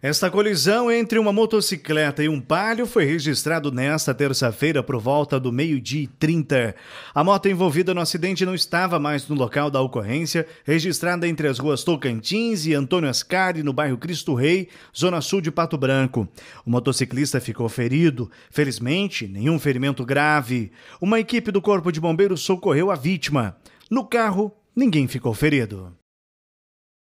Esta colisão entre uma motocicleta e um palio foi registrado nesta terça-feira por volta do meio-dia e 30. A moto envolvida no acidente não estava mais no local da ocorrência, registrada entre as ruas Tocantins e Antônio Ascari, no bairro Cristo Rei, zona sul de Pato Branco. O motociclista ficou ferido. Felizmente, nenhum ferimento grave. Uma equipe do Corpo de Bombeiros socorreu a vítima. No carro, ninguém ficou ferido.